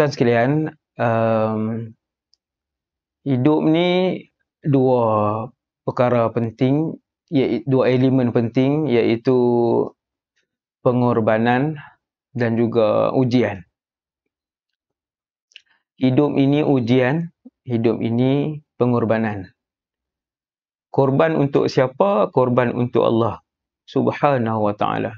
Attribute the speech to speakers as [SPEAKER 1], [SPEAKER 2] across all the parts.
[SPEAKER 1] tuan-tuan sekalian, um, hidup ni dua perkara penting, dua elemen penting iaitu pengorbanan dan juga ujian. Hidup ini ujian, hidup ini pengorbanan. Korban untuk siapa? Korban untuk Allah Subhanahu wa taala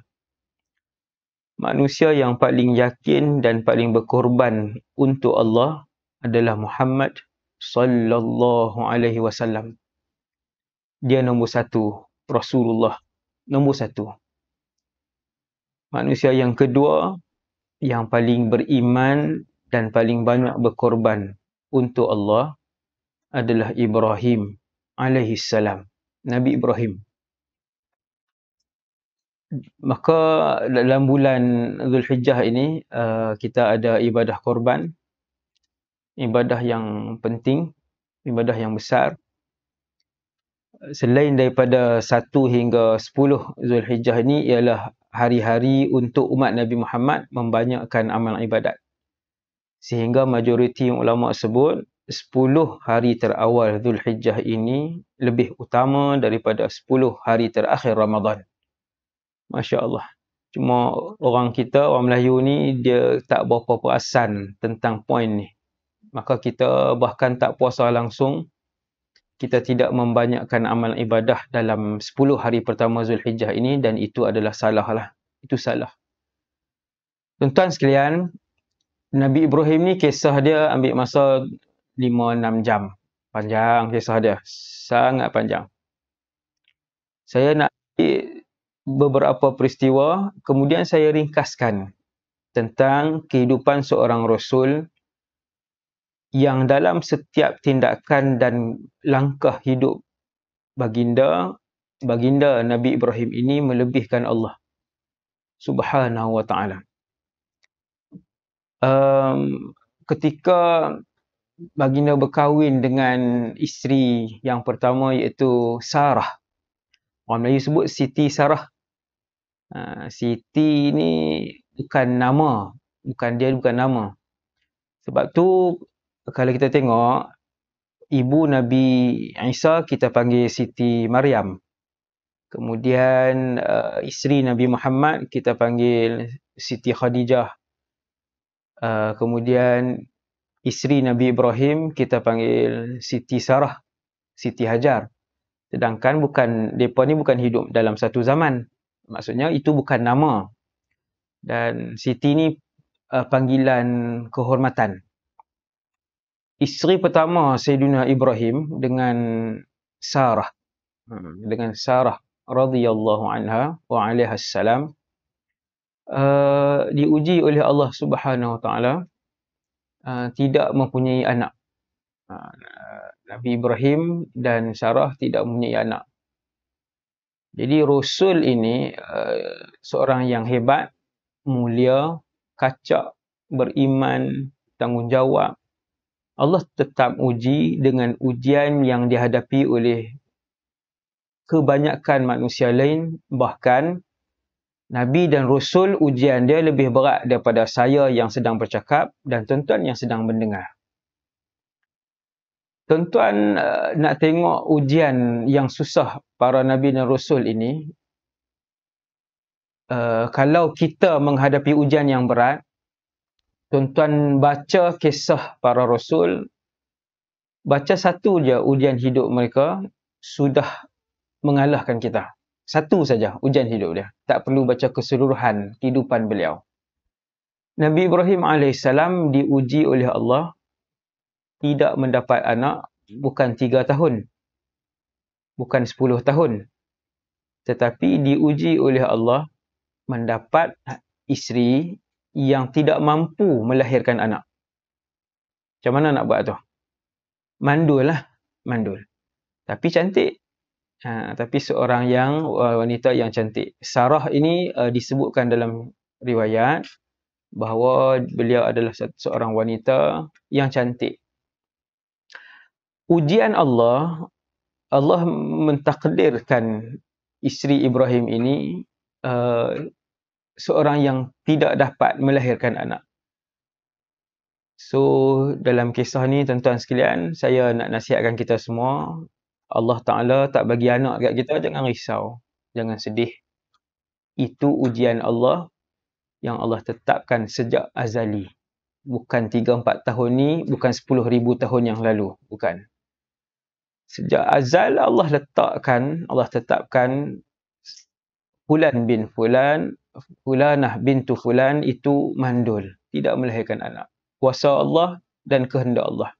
[SPEAKER 1] manusia yang paling yakin dan paling berkorban untuk Allah adalah Muhammad sallallahu alaihi wasallam. Dia nombor satu, Rasulullah nombor satu. Manusia yang kedua yang paling beriman dan paling banyak berkorban untuk Allah adalah Ibrahim alaihi salam. Nabi Ibrahim maka dalam bulan Zulhijjah ini uh, kita ada ibadah korban ibadah yang penting ibadah yang besar selain daripada 1 hingga 10 Zulhijjah ini ialah hari-hari untuk umat Nabi Muhammad membanyakkan amal ibadat sehingga majoriti ulama sebut 10 hari terawal Zulhijjah ini lebih utama daripada 10 hari terakhir Ramadan Masya Allah. Cuma orang kita, orang Melayu ni, dia tak berapa perasan tentang poin ni. Maka kita bahkan tak puasa langsung, kita tidak membanyakkan amal ibadah dalam 10 hari pertama Zulhijjah ini dan itu adalah salah lah. Itu salah. Tuan-tuan sekalian, Nabi Ibrahim ni kisah dia ambil masa 5-6 jam. Panjang kisah dia. Sangat panjang. Saya nak beberapa peristiwa kemudian saya ringkaskan tentang kehidupan seorang rasul yang dalam setiap tindakan dan langkah hidup baginda baginda Nabi Ibrahim ini melebihkan Allah Subhanahu wa taala. Um ketika baginda berkahwin dengan isteri yang pertama iaitu Sarah. Orang Melayu sebut Siti Sarah. Ah, Siti ni bukan nama. Bukan dia bukan nama. Sebab tu kalau kita tengok ibu Nabi Isa kita panggil Siti Maryam. Kemudian uh, isteri Nabi Muhammad kita panggil Siti Khadijah. Uh, kemudian isteri Nabi Ibrahim kita panggil Siti Sarah, Siti Hajar. Sedangkan bukan depa ni bukan hidup dalam satu zaman maksudnya itu bukan nama dan Siti ni uh, panggilan kehormatan isteri pertama Sayyidina Ibrahim dengan Sarah hmm, dengan Sarah radhiyallahu anha wa alaihi salam uh, eh, diuji oleh Allah Subhanahu wa taala uh, tidak mempunyai anak uh, Nabi Ibrahim dan Sarah tidak mempunyai anak jadi Rasul ini uh, seorang yang hebat, mulia, kacak, beriman, tanggungjawab. Allah tetap uji dengan ujian yang dihadapi oleh kebanyakan manusia lain. Bahkan Nabi dan Rasul ujian dia lebih berat daripada saya yang sedang bercakap dan tuan-tuan yang sedang mendengar. Tuan-tuan uh, nak tengok ujian yang susah para Nabi dan Rasul ini. Uh, kalau kita menghadapi ujian yang berat, tuan-tuan baca kisah para Rasul. Baca satu je ujian hidup mereka sudah mengalahkan kita. Satu saja ujian hidup dia. Tak perlu baca keseluruhan kehidupan beliau. Nabi Ibrahim AS diuji oleh Allah tidak mendapat anak hmm. bukan 3 tahun. Bukan 10 tahun. Tetapi diuji oleh Allah mendapat isteri yang tidak mampu melahirkan anak. Macam mana nak buat tu? Mandul lah. Mandul. Tapi cantik. Ha, tapi seorang yang uh, wanita yang cantik. Sarah ini uh, disebutkan dalam riwayat bahawa beliau adalah seorang wanita yang cantik ujian Allah Allah mentakdirkan isteri Ibrahim ini uh, seorang yang tidak dapat melahirkan anak. So dalam kisah ni tuan-tuan sekalian, saya nak nasihatkan kita semua, Allah Taala tak bagi anak dekat kita jangan risau, jangan sedih. Itu ujian Allah yang Allah tetapkan sejak azali. Bukan 3 4 tahun ni, bukan 10000 tahun yang lalu, bukan sejak azal Allah letakkan, Allah tetapkan Fulan bin Fulan, Fulanah bintu Fulan itu mandul. Tidak melahirkan anak. Kuasa Allah dan kehendak Allah.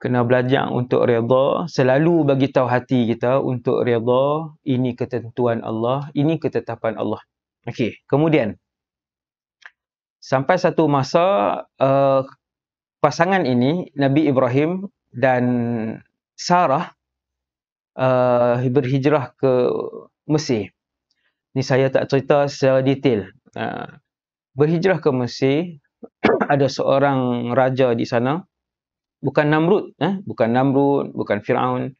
[SPEAKER 1] Kena belajar untuk redha. Selalu bagi tahu hati kita untuk redha. Ini ketentuan Allah. Ini ketetapan Allah. Okey. Kemudian. Sampai satu masa uh, pasangan ini, Nabi Ibrahim dan Sarah uh, eh, berhijrah ke Mesir. Ni saya tak cerita secara detail. Uh, berhijrah ke Mesir, ada seorang raja di sana. Bukan Namrud, eh? bukan Namrud, bukan Fir'aun.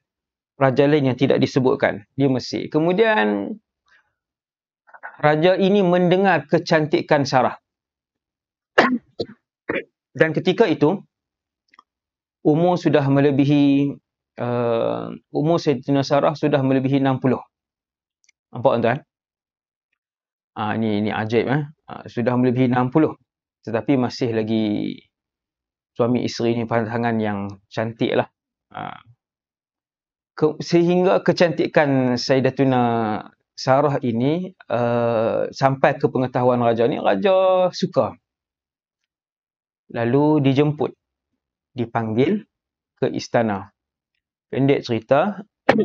[SPEAKER 1] Raja lain yang tidak disebutkan di Mesir. Kemudian, raja ini mendengar kecantikan Sarah. Dan ketika itu, umur sudah melebihi uh, umur Sayyidina Sarah sudah melebihi 60. Nampak tuan-tuan? Uh, ini, ini ajaib. Eh? Uh, sudah melebihi 60. Tetapi masih lagi suami isteri ini pasangan yang cantik lah. Uh, ke, sehingga kecantikan Sayyidatuna Sarah ini uh, sampai ke pengetahuan raja ni, raja suka. Lalu dijemput, dipanggil ke istana pendek cerita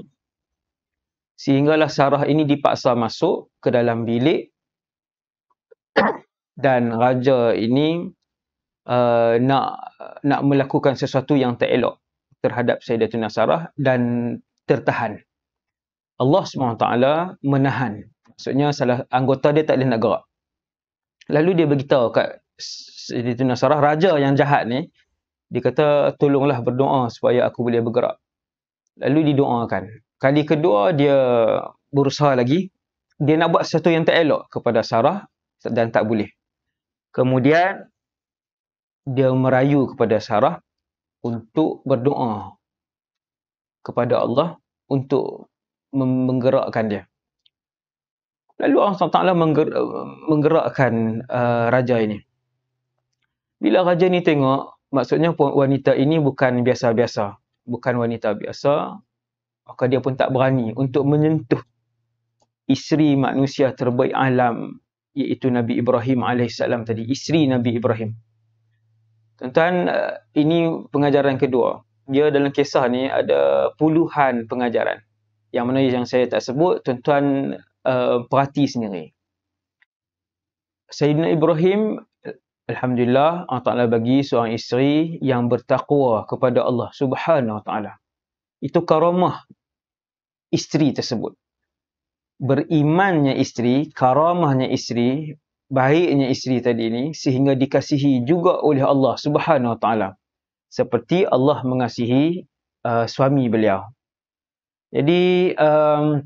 [SPEAKER 1] sehinggalah Sarah ini dipaksa masuk ke dalam bilik dan raja ini uh, nak nak melakukan sesuatu yang tak elok terhadap Sayyidatina Sarah dan tertahan. Allah SWT menahan. Maksudnya salah anggota dia tak boleh nak gerak. Lalu dia beritahu kat Sayyidatina Sarah, raja yang jahat ni, dia kata tolonglah berdoa supaya aku boleh bergerak lalu didoakan. Kali kedua dia berusaha lagi. Dia nak buat sesuatu yang tak elok kepada Sarah dan tak boleh. Kemudian dia merayu kepada Sarah untuk berdoa kepada Allah untuk menggerakkan dia. Lalu Allah Taala mengger menggerakkan uh, raja ini. Bila raja ini tengok, maksudnya wanita ini bukan biasa-biasa bukan wanita biasa maka dia pun tak berani untuk menyentuh isteri manusia terbaik alam iaitu Nabi Ibrahim AS tadi isteri Nabi Ibrahim tuan-tuan eh, ini pengajaran kedua dia dalam kisah ni ada puluhan pengajaran yang mana yang saya tak sebut tuan-tuan uh, perhati sendiri Sayyidina Ibrahim Alhamdulillah Allah Ta'ala bagi seorang isteri yang bertakwa kepada Allah Subhanahu Wa Ta'ala. Itu karamah isteri tersebut. Berimannya isteri, karamahnya isteri, baiknya isteri tadi ini sehingga dikasihi juga oleh Allah Subhanahu Wa Ta'ala. Seperti Allah mengasihi uh, suami beliau. Jadi, um,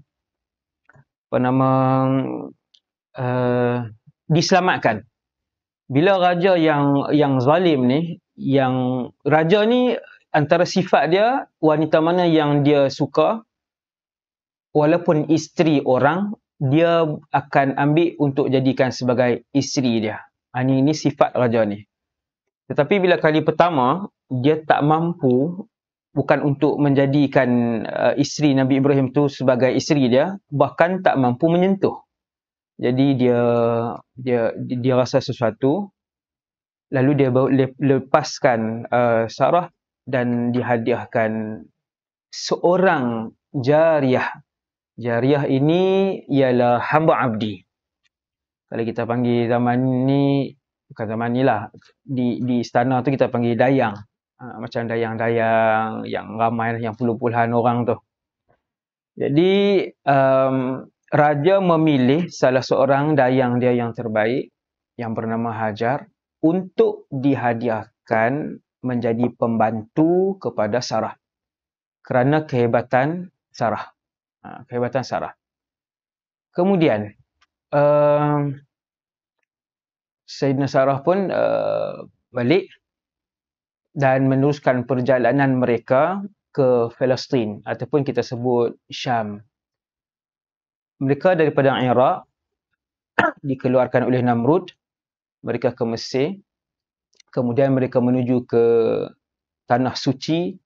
[SPEAKER 1] apa nama, uh, diselamatkan bila raja yang yang zalim ni yang raja ni antara sifat dia wanita mana yang dia suka walaupun isteri orang dia akan ambil untuk jadikan sebagai isteri dia ini ha, ini sifat raja ni tetapi bila kali pertama dia tak mampu bukan untuk menjadikan uh, isteri Nabi Ibrahim tu sebagai isteri dia bahkan tak mampu menyentuh jadi dia dia dia rasa sesuatu lalu dia lepaskan uh, Sarah dan dihadiahkan seorang jariah. Jariah ini ialah hamba abdi. Kalau kita panggil zaman ni bukan zaman ni lah di di istana tu kita panggil dayang. Uh, macam dayang-dayang yang ramai lah, yang puluh-puluhan orang tu. Jadi um, raja memilih salah seorang dayang dia yang terbaik yang bernama Hajar untuk dihadiahkan menjadi pembantu kepada Sarah kerana kehebatan Sarah. Ha, kehebatan Sarah. Kemudian, uh, Sayyidina Sarah pun uh, balik dan meneruskan perjalanan mereka ke Palestin ataupun kita sebut Syam mereka daripada Iraq dikeluarkan oleh Namrud mereka ke Mesir kemudian mereka menuju ke tanah suci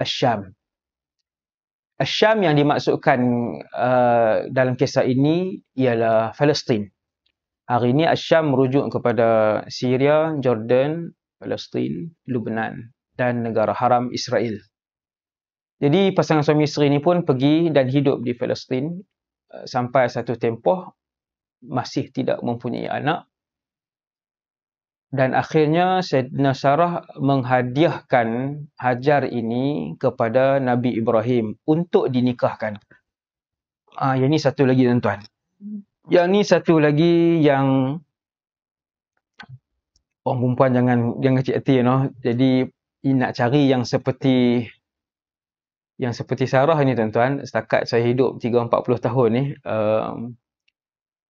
[SPEAKER 1] Asyam Asyam yang dimaksudkan uh, dalam kisah ini ialah Palestin hari ini Asyam merujuk kepada Syria, Jordan, Palestin, Lebanon dan negara haram Israel jadi pasangan suami isteri ini pun pergi dan hidup di Palestin Eh, sampai satu tempoh masih tidak mempunyai anak dan akhirnya Sayyidina Sarah menghadiahkan Hajar ini kepada Nabi Ibrahim untuk dinikahkan. Ah, yang ini satu lagi tuan-tuan. Yang ini satu lagi yang orang perempuan jangan jangan kecil hati you know. Jadi nak cari yang seperti yang seperti Sarah ni tuan-tuan, setakat saya hidup 3-40 tahun ni, um,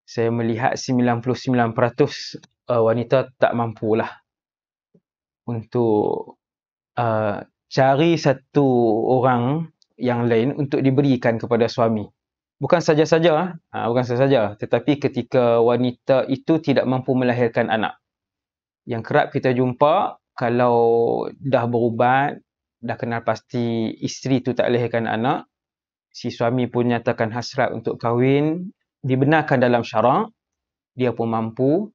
[SPEAKER 1] saya melihat 99% uh, wanita tak mampu lah untuk uh, cari satu orang yang lain untuk diberikan kepada suami. Bukan saja-saja, uh, bukan saja-saja, tetapi ketika wanita itu tidak mampu melahirkan anak. Yang kerap kita jumpa, kalau dah berubat, dah kenal pasti isteri tu tak lahirkan anak si suami pun nyatakan hasrat untuk kahwin dibenarkan dalam syarak dia pun mampu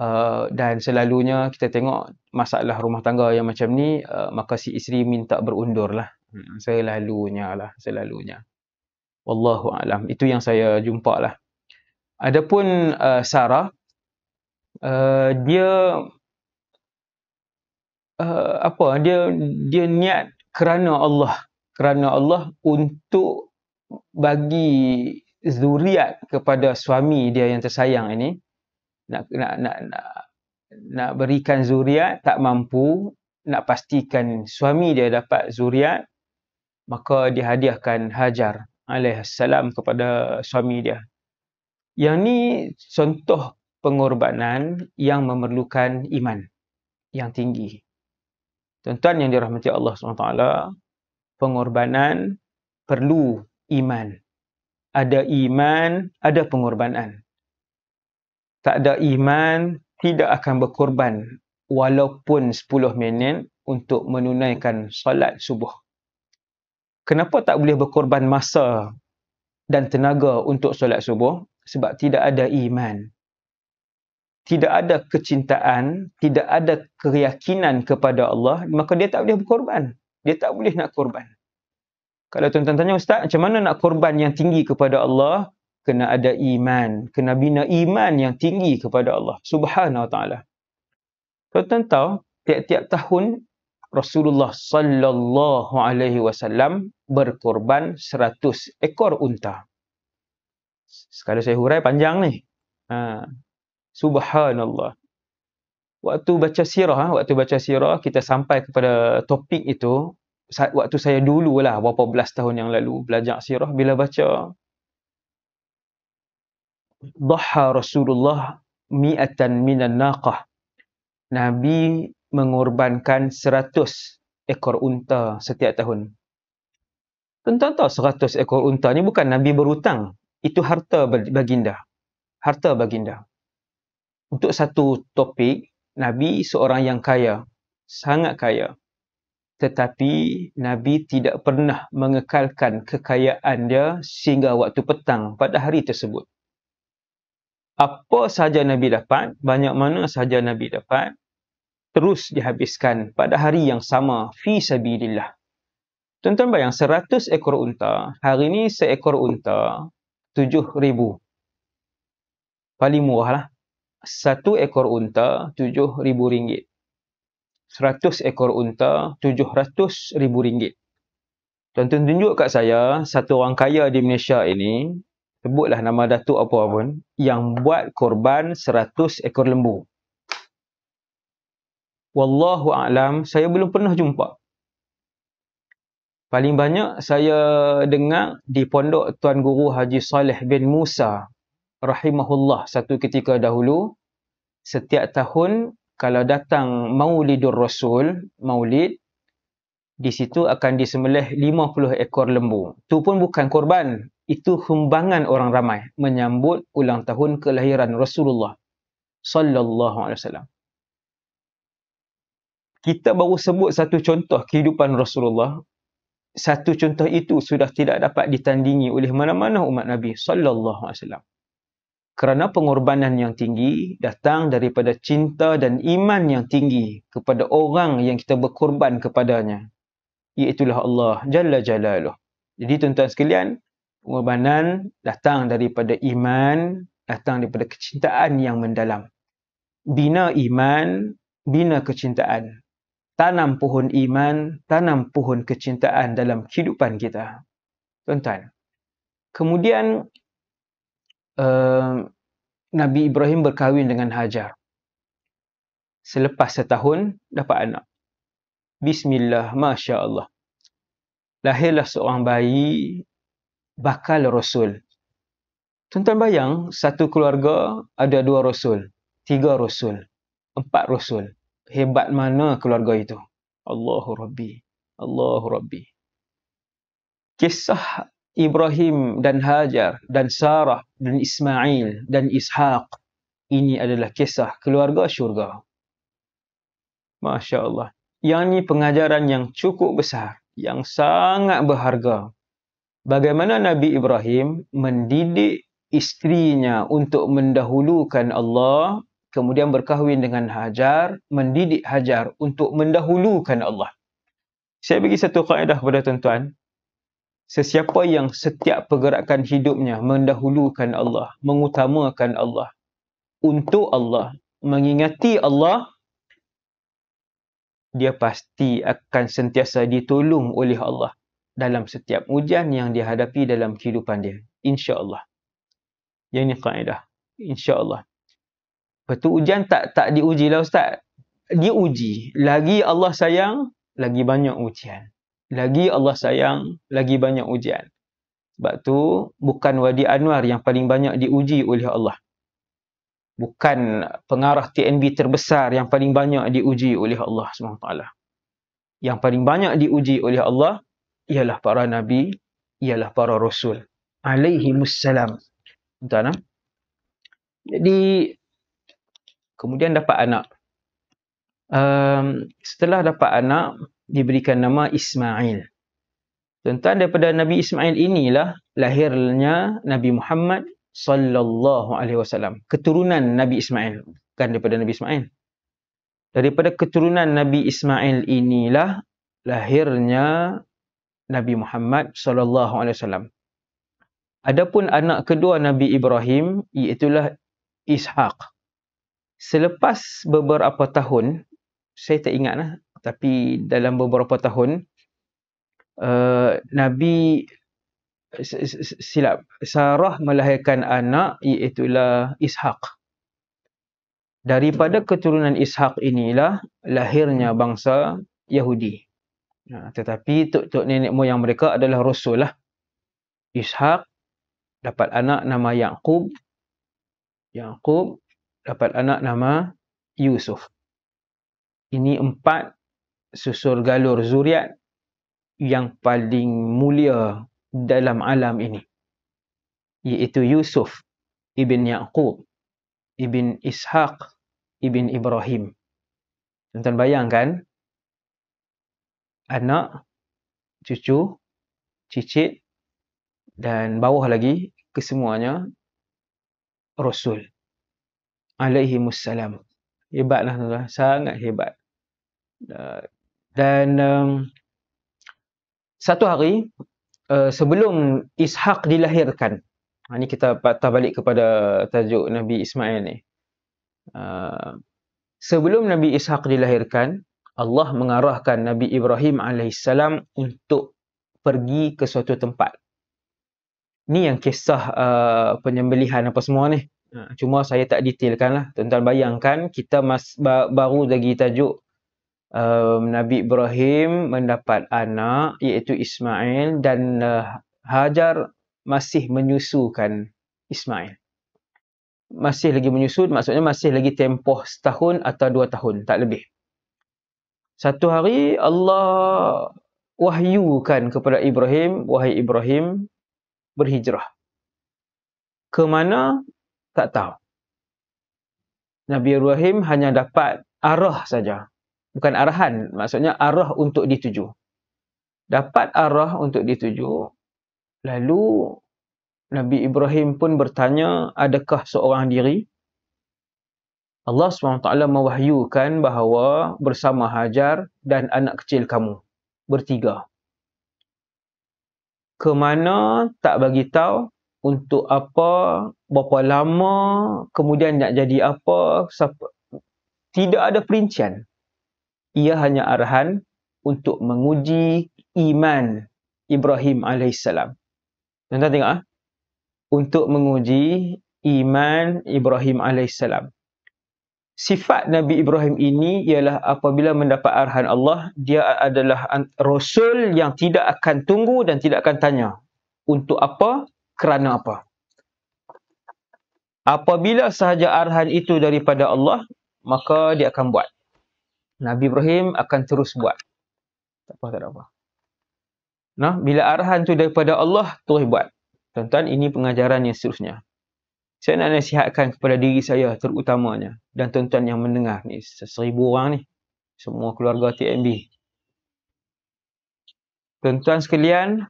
[SPEAKER 1] uh, dan selalunya kita tengok masalah rumah tangga yang macam ni uh, maka si isteri minta berundur lah hmm, selalunya lah selalunya wallahu alam itu yang saya jumpa lah adapun uh, Sarah uh, dia uh, apa dia dia niat kerana Allah kerana Allah untuk bagi zuriat kepada suami dia yang tersayang ini nak nak nak nak, nak berikan zuriat tak mampu nak pastikan suami dia dapat zuriat maka dihadiahkan Hajar alaihissalam kepada suami dia yang ni contoh pengorbanan yang memerlukan iman yang tinggi. Tuan-tuan yang dirahmati Allah SWT, pengorbanan perlu iman. Ada iman, ada pengorbanan. Tak ada iman, tidak akan berkorban walaupun 10 minit untuk menunaikan solat subuh. Kenapa tak boleh berkorban masa dan tenaga untuk solat subuh? Sebab tidak ada iman tidak ada kecintaan, tidak ada keyakinan kepada Allah, maka dia tak boleh berkorban. Dia tak boleh nak korban. Kalau tuan-tuan tanya, Ustaz, macam mana nak korban yang tinggi kepada Allah? Kena ada iman. Kena bina iman yang tinggi kepada Allah. Subhanahu wa ta'ala. Tuan-tuan tahu, tiap-tiap tahun, Rasulullah sallallahu alaihi wasallam berkorban seratus ekor unta. Sekali saya hurai panjang ni. Ha, Subhanallah. Waktu baca sirah, ah, waktu baca sirah, kita sampai kepada topik itu, waktu saya dulu lah, berapa belas tahun yang lalu, belajar sirah, bila baca, Dhaha Rasulullah mi'atan minan naqah. Nabi mengorbankan seratus ekor unta setiap tahun. Tentang tak seratus ekor unta ni bukan Nabi berhutang. Itu harta baginda. Harta baginda untuk satu topik nabi seorang yang kaya sangat kaya tetapi nabi tidak pernah mengekalkan kekayaan dia sehingga waktu petang pada hari tersebut apa sahaja nabi dapat banyak mana sahaja nabi dapat terus dihabiskan pada hari yang sama fi sabilillah tuan-tuan bayang 100 ekor unta hari ini seekor unta 7000 paling murah lah satu ekor unta tujuh ribu ringgit. Seratus ekor unta tujuh ratus ribu ringgit. Tonton tunjuk kat saya, satu orang kaya di Malaysia ini, sebutlah nama datuk apa pun, yang buat korban seratus ekor lembu. Wallahu a'lam, saya belum pernah jumpa. Paling banyak saya dengar di pondok Tuan Guru Haji Saleh bin Musa rahimahullah satu ketika dahulu setiap tahun kalau datang Maulidur Rasul, Maulid, di situ akan disembelih 50 ekor lembu. Itu pun bukan korban, itu humbangan orang ramai menyambut ulang tahun kelahiran Rasulullah sallallahu alaihi wasallam. Kita baru sebut satu contoh kehidupan Rasulullah. Satu contoh itu sudah tidak dapat ditandingi oleh mana-mana umat Nabi sallallahu alaihi wasallam kerana pengorbanan yang tinggi datang daripada cinta dan iman yang tinggi kepada orang yang kita berkorban kepadanya. Iaitulah Allah Jalla Jalaluh. Jadi tuan-tuan sekalian, pengorbanan datang daripada iman, datang daripada kecintaan yang mendalam. Bina iman, bina kecintaan. Tanam pohon iman, tanam pohon kecintaan dalam kehidupan kita. Tuan-tuan, kemudian Ehm, Nabi Ibrahim berkahwin dengan Hajar. Selepas setahun, dapat anak. Bismillah, Masya Allah. Lahirlah seorang bayi, bakal Rasul. Tuan-tuan bayang, satu keluarga ada dua Rasul. Tiga Rasul. Empat Rasul. Hebat mana keluarga itu? Allahu Rabbi. Allahu Rabbi. Kisah Ibrahim dan Hajar dan Sarah dan Ismail dan Ishaq. Ini adalah kisah keluarga syurga. Masya Allah. Yang ini pengajaran yang cukup besar. Yang sangat berharga. Bagaimana Nabi Ibrahim mendidik istrinya untuk mendahulukan Allah. Kemudian berkahwin dengan Hajar. Mendidik Hajar untuk mendahulukan Allah. Saya bagi satu kaedah kepada tuan-tuan sesiapa yang setiap pergerakan hidupnya mendahulukan Allah, mengutamakan Allah, untuk Allah, mengingati Allah, dia pasti akan sentiasa ditolong oleh Allah dalam setiap ujian yang dihadapi dalam kehidupan dia. InsyaAllah. Yang ini kaedah. InsyaAllah. Betul ujian tak tak diuji lah Ustaz. Dia uji. Lagi Allah sayang, lagi banyak ujian lagi Allah sayang, lagi banyak ujian. Sebab tu bukan Wadi Anwar yang paling banyak diuji oleh Allah. Bukan pengarah TNB terbesar yang paling banyak diuji oleh Allah SWT. Yang paling banyak diuji oleh Allah ialah para Nabi, ialah para Rasul. Alayhi Mussalam. tuan ah. Jadi, kemudian dapat anak. Um, setelah dapat anak, diberikan nama Ismail. Tentang daripada Nabi Ismail inilah lahirnya Nabi Muhammad sallallahu alaihi wasallam. Keturunan Nabi Ismail bukan daripada Nabi Ismail. Daripada keturunan Nabi Ismail inilah lahirnya Nabi Muhammad sallallahu alaihi wasallam. Adapun anak kedua Nabi Ibrahim iaitu Ishaq. Selepas beberapa tahun, saya tak ingatlah tapi dalam beberapa tahun uh, Nabi silap Sarah melahirkan anak iaitu Ishaq. Daripada keturunan Ishaq inilah lahirnya bangsa Yahudi. Nah, ha, tetapi tok-tok nenek moyang mereka adalah rasul lah. Ishaq dapat anak nama Yaqub. Yaqub dapat anak nama Yusuf. Ini empat susur galur zuriat yang paling mulia dalam alam ini iaitu Yusuf ibn Yaqub ibn Ishaq ibn Ibrahim tuan-tuan bayangkan anak cucu cicit dan bawah lagi kesemuanya rasul alaihi musallam hebatlah tuan-tuan sangat hebat dan um, satu hari uh, sebelum Ishak dilahirkan, ini ha, kita patah balik kepada tajuk Nabi Ismail ni. Uh, sebelum Nabi Ishak dilahirkan, Allah mengarahkan Nabi Ibrahim alaihissalam untuk pergi ke suatu tempat. Ni yang kisah uh, penyembelihan apa semua ni. Ha, cuma saya tak detailkan lah. Tuan-tuan bayangkan kita mas, baru lagi tajuk um, Nabi Ibrahim mendapat anak iaitu Ismail dan uh, Hajar masih menyusukan Ismail. Masih lagi menyusut maksudnya masih lagi tempoh setahun atau dua tahun tak lebih. Satu hari Allah wahyukan kepada Ibrahim, wahai Ibrahim berhijrah. Ke mana? Tak tahu. Nabi Ibrahim hanya dapat arah saja bukan arahan maksudnya arah untuk dituju dapat arah untuk dituju lalu Nabi Ibrahim pun bertanya adakah seorang diri Allah SWT mewahyukan bahawa bersama Hajar dan anak kecil kamu bertiga kemana tak bagi tahu untuk apa berapa lama kemudian nak jadi apa siapa. tidak ada perincian ia hanya arahan untuk menguji iman Ibrahim alaihissalam. Tuan-tuan tengok ah. Untuk menguji iman Ibrahim alaihissalam. Sifat Nabi Ibrahim ini ialah apabila mendapat arahan Allah, dia adalah rasul yang tidak akan tunggu dan tidak akan tanya untuk apa, kerana apa. Apabila sahaja arahan itu daripada Allah, maka dia akan buat. Nabi Ibrahim akan terus buat. Tak apa, tak apa. Nah, bila arahan tu daripada Allah, terus buat. Tuan-tuan, ini pengajaran yang seterusnya. Saya nak nasihatkan kepada diri saya terutamanya dan tuan-tuan yang mendengar ni, seribu orang ni, semua keluarga TMB. Tuan-tuan sekalian,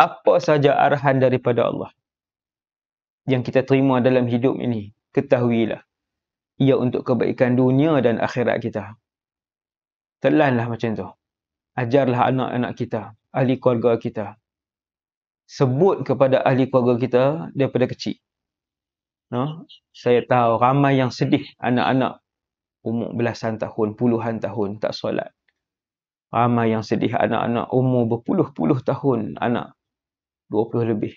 [SPEAKER 1] apa saja arahan daripada Allah yang kita terima dalam hidup ini, ketahuilah ia untuk kebaikan dunia dan akhirat kita. Telanlah macam tu. Ajarlah anak-anak kita, ahli keluarga kita. Sebut kepada ahli keluarga kita daripada kecil. No? Saya tahu ramai yang sedih anak-anak umur belasan tahun, puluhan tahun tak solat. Ramai yang sedih anak-anak umur berpuluh-puluh tahun, anak dua puluh lebih.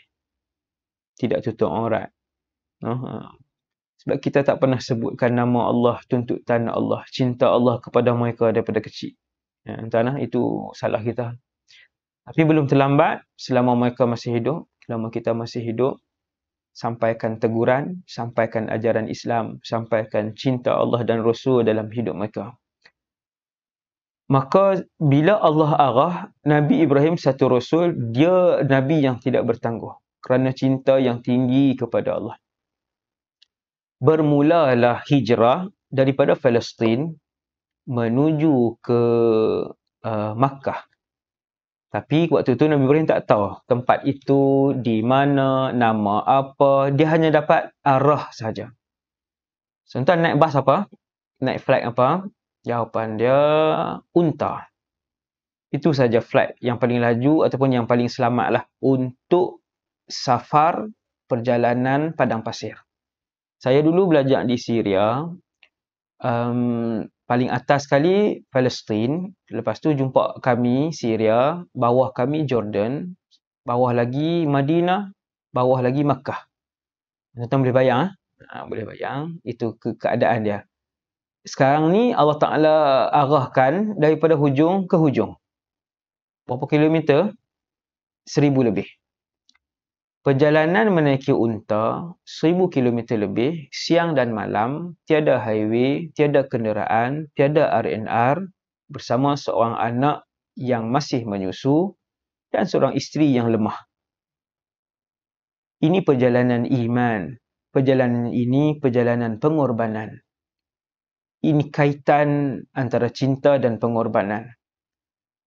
[SPEAKER 1] Tidak tutup aurat. No? Ha. Sebab kita tak pernah sebutkan nama Allah, tuntutan Allah, cinta Allah kepada mereka daripada kecil. Ya, entahlah, itu salah kita. Tapi belum terlambat, selama mereka masih hidup, selama kita masih hidup, sampaikan teguran, sampaikan ajaran Islam, sampaikan cinta Allah dan Rasul dalam hidup mereka. Maka bila Allah arah Nabi Ibrahim satu Rasul, dia Nabi yang tidak bertangguh kerana cinta yang tinggi kepada Allah bermulalah hijrah daripada Palestin menuju ke uh, Makkah. Tapi waktu itu Nabi Ibrahim tak tahu tempat itu di mana, nama apa, dia hanya dapat arah saja. Contoh naik bas apa? Naik flight apa? Jawapan dia unta. Itu saja flight yang paling laju ataupun yang paling selamat lah untuk safar perjalanan padang pasir saya dulu belajar di Syria um, paling atas sekali Palestin lepas tu jumpa kami Syria bawah kami Jordan bawah lagi Madinah bawah lagi Makkah tuan boleh bayang ha? boleh bayang itu ke keadaan dia sekarang ni Allah Ta'ala arahkan daripada hujung ke hujung. Berapa kilometer? Seribu lebih. Perjalanan menaiki unta seribu kilometer lebih siang dan malam, tiada highway, tiada kenderaan, tiada RNR bersama seorang anak yang masih menyusu dan seorang isteri yang lemah. Ini perjalanan iman. Perjalanan ini perjalanan pengorbanan. Ini kaitan antara cinta dan pengorbanan.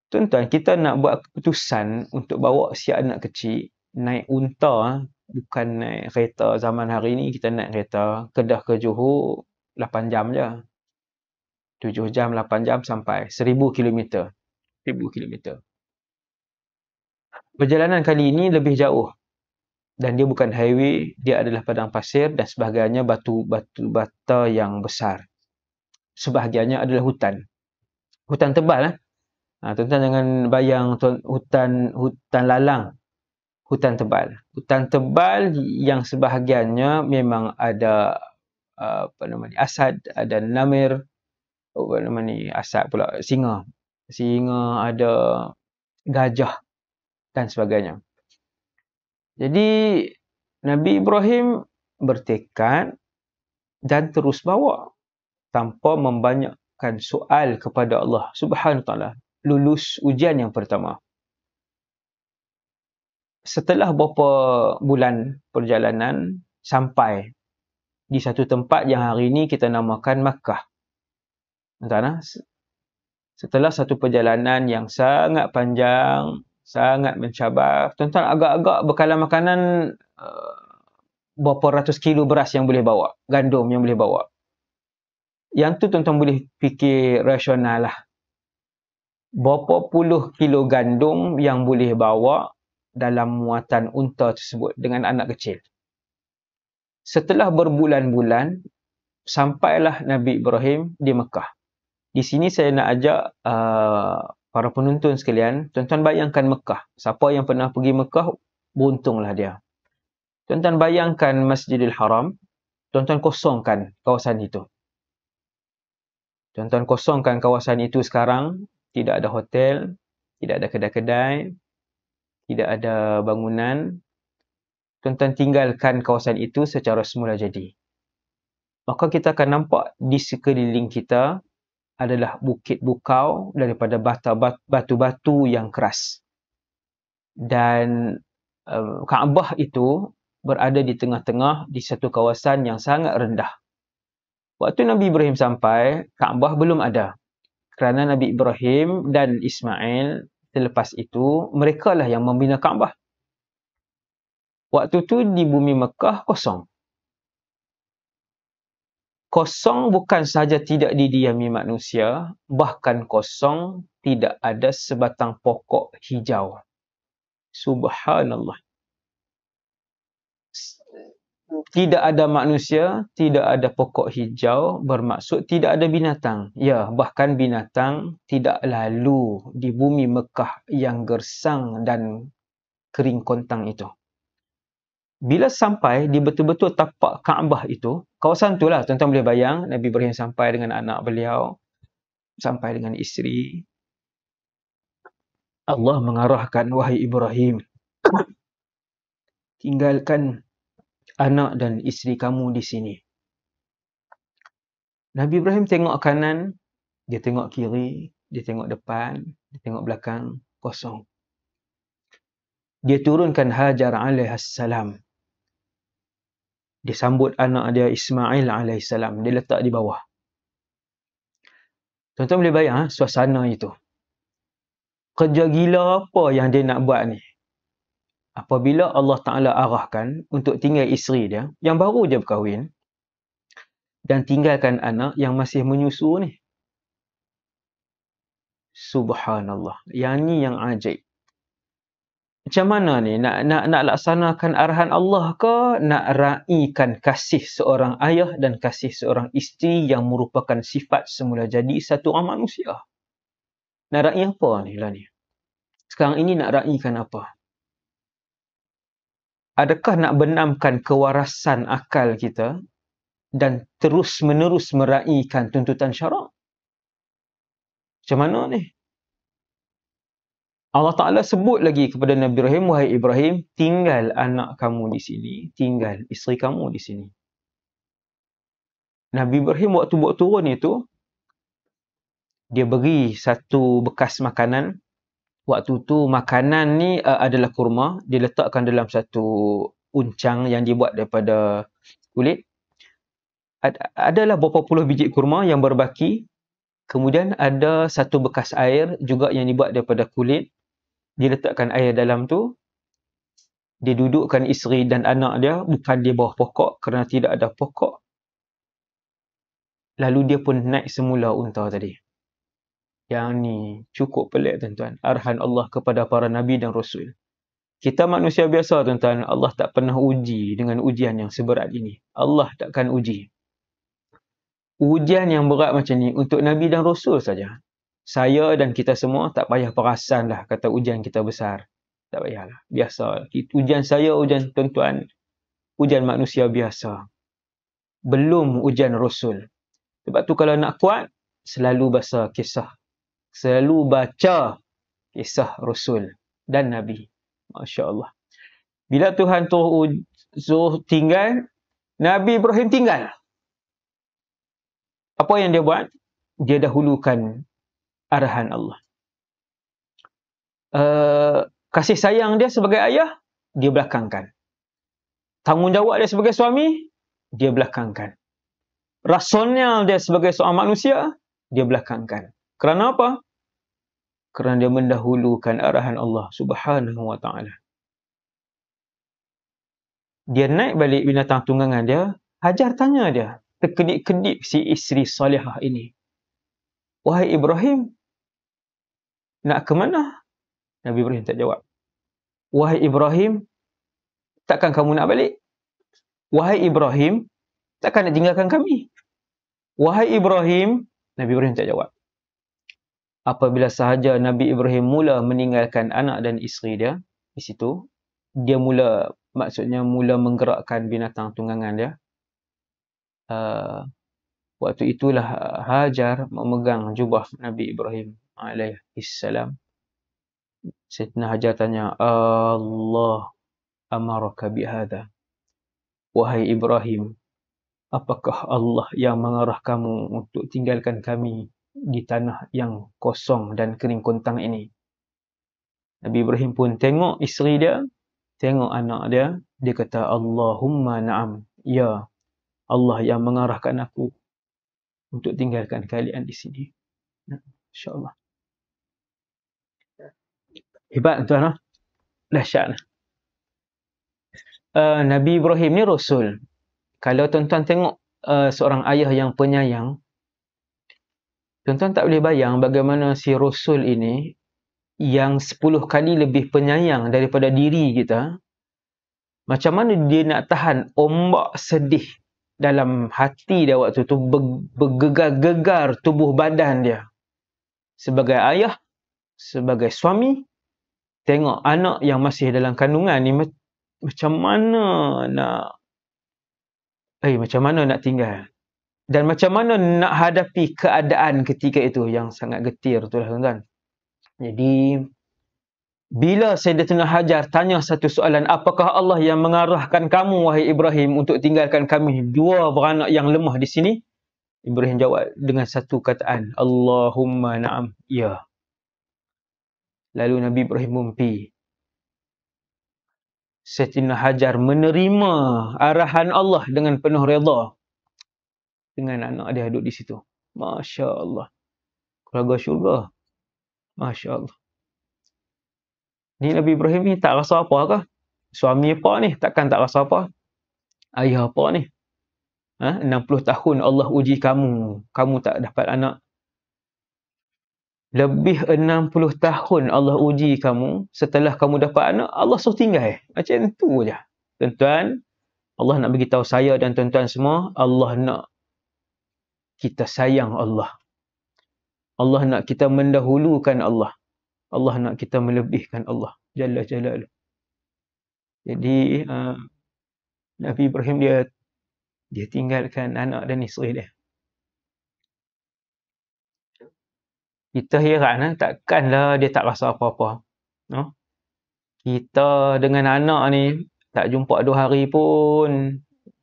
[SPEAKER 1] Tuan-tuan, kita nak buat keputusan untuk bawa si anak kecil naik unta ah, bukan naik kereta zaman hari ni kita naik kereta Kedah ke Johor 8 jam je 7 jam 8 jam sampai 1000 km 1000 km perjalanan kali ini lebih jauh dan dia bukan highway dia adalah padang pasir dan sebahagiannya batu batu bata yang besar sebahagiannya adalah hutan hutan tebal eh? tuan-tuan jangan bayang hutan hutan lalang hutan tebal. Hutan tebal yang sebahagiannya memang ada uh, apa nama ni asad, ada namir, apa nama ni asad pula singa. Singa ada gajah dan sebagainya. Jadi Nabi Ibrahim bertekad dan terus bawa tanpa membanyakkan soal kepada Allah Subhanahu Taala lulus ujian yang pertama setelah beberapa bulan perjalanan sampai di satu tempat yang hari ini kita namakan Makkah. entahlah. setelah satu perjalanan yang sangat panjang, sangat mencabar, tentang agak-agak bekalan makanan uh, berapa ratus kilo beras yang boleh bawa, gandum yang boleh bawa. Yang tu tuan-tuan boleh fikir rasional lah. Berapa puluh kilo gandum yang boleh bawa dalam muatan unta tersebut dengan anak kecil. Setelah berbulan-bulan, sampailah Nabi Ibrahim di Mekah. Di sini saya nak ajak uh, para penonton sekalian, tuan-tuan bayangkan Mekah. Siapa yang pernah pergi Mekah, buntunglah dia. Tuan-tuan bayangkan Masjidil Haram, tuan-tuan kosongkan kawasan itu. Tuan-tuan kosongkan kawasan itu sekarang, tidak ada hotel, tidak ada kedai-kedai, tidak ada bangunan, tuan-tuan tinggalkan kawasan itu secara semula jadi. Maka kita akan nampak di sekeliling kita adalah bukit bukau daripada batu-batu yang keras. Dan uh, Kaabah itu berada di tengah-tengah di satu kawasan yang sangat rendah. Waktu Nabi Ibrahim sampai, Kaabah belum ada. Kerana Nabi Ibrahim dan Ismail Selepas itu, mereka lah yang membina Kaabah. Waktu tu di bumi Mekah kosong. Kosong bukan sahaja tidak didiami manusia, bahkan kosong tidak ada sebatang pokok hijau. Subhanallah tidak ada manusia, tidak ada pokok hijau, bermaksud tidak ada binatang. Ya, bahkan binatang tidak lalu di bumi Mekah yang gersang dan kering kontang itu. Bila sampai di betul-betul tapak Kaabah itu, kawasan itulah tuan-tuan boleh bayang, Nabi Ibrahim sampai dengan anak beliau, sampai dengan isteri. Allah mengarahkan, wahai Ibrahim, tinggalkan anak dan isteri kamu di sini. Nabi Ibrahim tengok kanan, dia tengok kiri, dia tengok depan, dia tengok belakang, kosong. Dia turunkan Hajar alaihissalam. Dia sambut anak dia Ismail alaihissalam. Dia letak di bawah. Tuan-tuan boleh bayang ha, suasana itu. Kerja gila apa yang dia nak buat ni apabila Allah Ta'ala arahkan untuk tinggal isteri dia yang baru je berkahwin dan tinggalkan anak yang masih menyusu ni. Subhanallah. Yang ni yang ajaib. Macam mana ni? Nak, nak, nak laksanakan arahan Allah ke? Nak raikan kasih seorang ayah dan kasih seorang isteri yang merupakan sifat semula jadi satu orang manusia. Nak raikan apa ni lah ni? Sekarang ini nak raikan apa? adakah nak benamkan kewarasan akal kita dan terus menerus meraihkan tuntutan syarak? Macam mana ni? Allah Ta'ala sebut lagi kepada Nabi Ibrahim, Wahai Ibrahim, tinggal anak kamu di sini, tinggal isteri kamu di sini. Nabi Ibrahim waktu buat turun itu, dia beri satu bekas makanan waktu tu makanan ni uh, adalah kurma diletakkan dalam satu uncang yang dibuat daripada kulit Ad, adalah beberapa puluh biji kurma yang berbaki kemudian ada satu bekas air juga yang dibuat daripada kulit diletakkan air dalam tu didudukkan isteri dan anak dia bukan di bawah pokok kerana tidak ada pokok lalu dia pun naik semula unta tadi yang ni cukup pelik tuan-tuan. Arhan Allah kepada para Nabi dan Rasul. Kita manusia biasa tuan-tuan, Allah tak pernah uji dengan ujian yang seberat ini. Allah takkan uji. Ujian yang berat macam ni untuk Nabi dan Rasul saja. Saya dan kita semua tak payah perasan lah kata ujian kita besar. Tak payahlah. Biasa. Ujian saya, ujian tuan-tuan, ujian manusia biasa. Belum ujian Rasul. Sebab tu kalau nak kuat, selalu bahasa kisah selalu baca kisah Rasul dan Nabi. Masya Allah. Bila Tuhan tuh Zuh tinggal, Nabi Ibrahim tinggal. Apa yang dia buat? Dia dahulukan arahan Allah. Uh, kasih sayang dia sebagai ayah, dia belakangkan. Tanggungjawab dia sebagai suami, dia belakangkan. Rasional dia sebagai seorang manusia, dia belakangkan. Kerana apa? kerana dia mendahulukan arahan Allah Subhanahu Wa Taala. Dia naik balik binatang tunggangan dia, Hajar tanya dia, terkedip-kedip si isteri salihah ini. Wahai Ibrahim, nak ke mana? Nabi Ibrahim tak jawab. Wahai Ibrahim, takkan kamu nak balik? Wahai Ibrahim, takkan nak tinggalkan kami? Wahai Ibrahim, Nabi Ibrahim tak jawab apabila sahaja Nabi Ibrahim mula meninggalkan anak dan isteri dia di situ dia mula maksudnya mula menggerakkan binatang tunggangan dia uh, waktu itulah Hajar memegang jubah Nabi Ibrahim alaihissalam Sayyidina Hajar tanya Allah amaraka bihada wahai Ibrahim apakah Allah yang mengarah kamu untuk tinggalkan kami di tanah yang kosong dan kering kontang ini. Nabi Ibrahim pun tengok isteri dia, tengok anak dia, dia kata Allahumma na'am, ya Allah yang mengarahkan aku untuk tinggalkan kalian di sini. InsyaAllah. Hebat tuan lah. Dahsyat lah. Uh, Nabi Ibrahim ni Rasul. Kalau tuan-tuan tengok uh, seorang ayah yang penyayang, Tuan-tuan tak boleh bayang bagaimana si Rasul ini yang sepuluh kali lebih penyayang daripada diri kita, macam mana dia nak tahan ombak sedih dalam hati dia waktu tu bergegar-gegar tubuh badan dia. Sebagai ayah, sebagai suami, tengok anak yang masih dalam kandungan ni macam mana nak eh macam mana nak tinggal dan macam mana nak hadapi keadaan ketika itu yang sangat getir tu lah tuan-tuan. Jadi, bila saya dah Sayyidatina Hajar tanya satu soalan, apakah Allah yang mengarahkan kamu, wahai Ibrahim, untuk tinggalkan kami dua beranak yang lemah di sini? Ibrahim jawab dengan satu kataan, Allahumma na'am, ya. Lalu Nabi Ibrahim mimpi. Sayyidatina Hajar menerima arahan Allah dengan penuh redha dengan anak dia duduk di situ. Masya Allah. Keluarga syurga. Masya Allah. Ni Nabi Ibrahim ni tak rasa apa ke? Suami apa ni? Takkan tak rasa apa? Ayah apa ni? Ha? 60 tahun Allah uji kamu. Kamu tak dapat anak. Lebih 60 tahun Allah uji kamu. Setelah kamu dapat anak, Allah suruh tinggal. Macam tu je. Tuan-tuan, Allah nak beritahu saya dan tuan-tuan semua, Allah nak kita sayang Allah. Allah nak kita mendahulukan Allah. Allah nak kita melebihkan Allah. Jalla jalal. Jadi uh, Nabi Ibrahim dia dia tinggalkan anak dan isteri dia. Kita heran eh? takkanlah dia tak rasa apa-apa. No? Kita dengan anak ni tak jumpa dua hari pun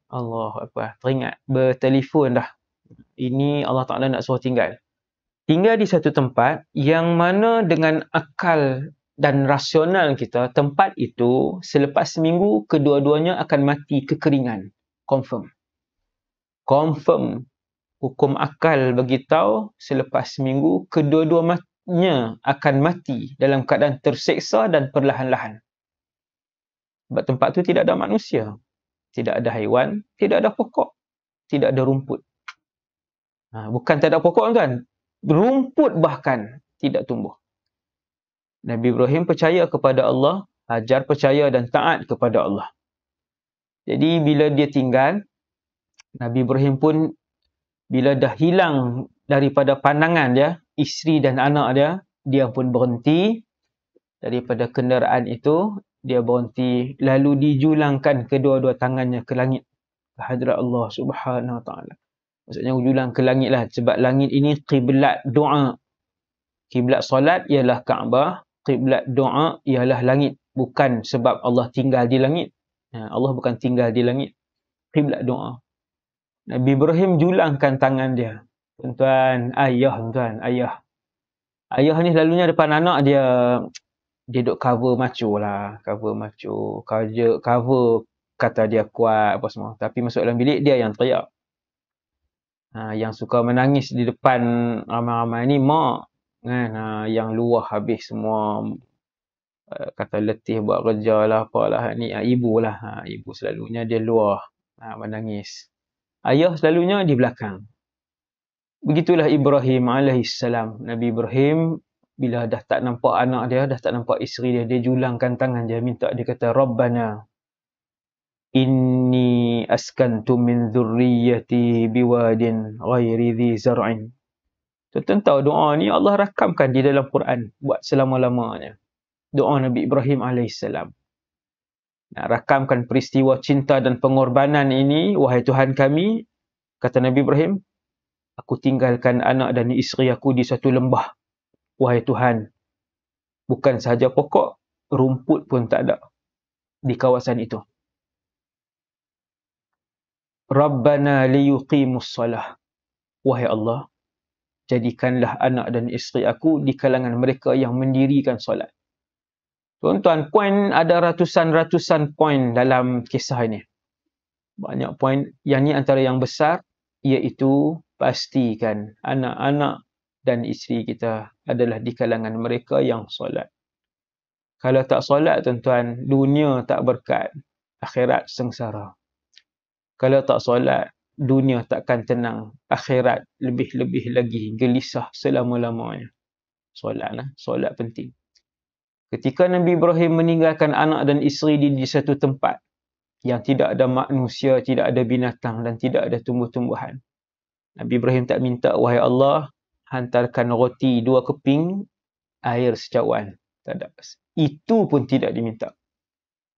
[SPEAKER 1] Allah apa teringat bertelefon dah ini Allah Ta'ala nak suruh tinggal. Tinggal di satu tempat yang mana dengan akal dan rasional kita, tempat itu selepas seminggu kedua-duanya akan mati kekeringan. Confirm. Confirm. Hukum akal beritahu selepas seminggu kedua-duanya akan mati dalam keadaan terseksa dan perlahan-lahan. Sebab tempat itu tidak ada manusia. Tidak ada haiwan. Tidak ada pokok. Tidak ada rumput. Ha, bukan tak ada pokok kan? Rumput bahkan tidak tumbuh. Nabi Ibrahim percaya kepada Allah, ajar percaya dan taat kepada Allah. Jadi bila dia tinggal, Nabi Ibrahim pun bila dah hilang daripada pandangan dia, isteri dan anak dia, dia pun berhenti daripada kenderaan itu, dia berhenti lalu dijulangkan kedua-dua tangannya ke langit. Hadrat Allah subhanahu wa ta'ala. Maksudnya ujulan ke langit lah. Sebab langit ini kiblat doa. Kiblat solat ialah Kaabah. Kiblat doa ialah langit. Bukan sebab Allah tinggal di langit. Ha, Allah bukan tinggal di langit. Kiblat doa. Nabi Ibrahim julangkan tangan dia. Tuan-tuan, ayah tuan-tuan, ayah. Ayah ni selalunya depan anak dia, dia duk cover macho lah. Cover macho. Cover, cover kata dia kuat apa semua. Tapi masuk dalam bilik, dia yang teriak ha, yang suka menangis di depan ramai-ramai ni mak kan ha, yang luah habis semua uh, kata letih buat kerja lah apa lah ni ha, ibu lah ha, ibu selalunya dia luah ha, menangis ayah selalunya di belakang begitulah Ibrahim alaihissalam Nabi Ibrahim bila dah tak nampak anak dia, dah tak nampak isteri dia, dia julangkan tangan dia minta dia kata Rabbana inni askantu min zurriyyati biwadin ghairi dhi zar'in. Tuan-tuan doa ni Allah rakamkan di dalam Quran buat selama-lamanya. Doa Nabi Ibrahim AS. Nak rakamkan peristiwa cinta dan pengorbanan ini, wahai Tuhan kami, kata Nabi Ibrahim, aku tinggalkan anak dan isteri aku di satu lembah. Wahai Tuhan, bukan sahaja pokok, rumput pun tak ada di kawasan itu. Rabbana liyuqimus salah. Wahai Allah, jadikanlah anak dan isteri aku di kalangan mereka yang mendirikan solat. Tuan-tuan, poin ada ratusan-ratusan poin dalam kisah ini. Banyak poin. Yang ini antara yang besar, iaitu pastikan anak-anak dan isteri kita adalah di kalangan mereka yang solat. Kalau tak solat, tuan-tuan, dunia tak berkat. Akhirat sengsara kalau tak solat dunia takkan tenang akhirat lebih-lebih lagi gelisah selama-lamanya solat lah solat penting ketika Nabi Ibrahim meninggalkan anak dan isteri di, di satu tempat yang tidak ada manusia tidak ada binatang dan tidak ada tumbuh-tumbuhan Nabi Ibrahim tak minta wahai Allah hantarkan roti dua keping air secawan tak ada itu pun tidak diminta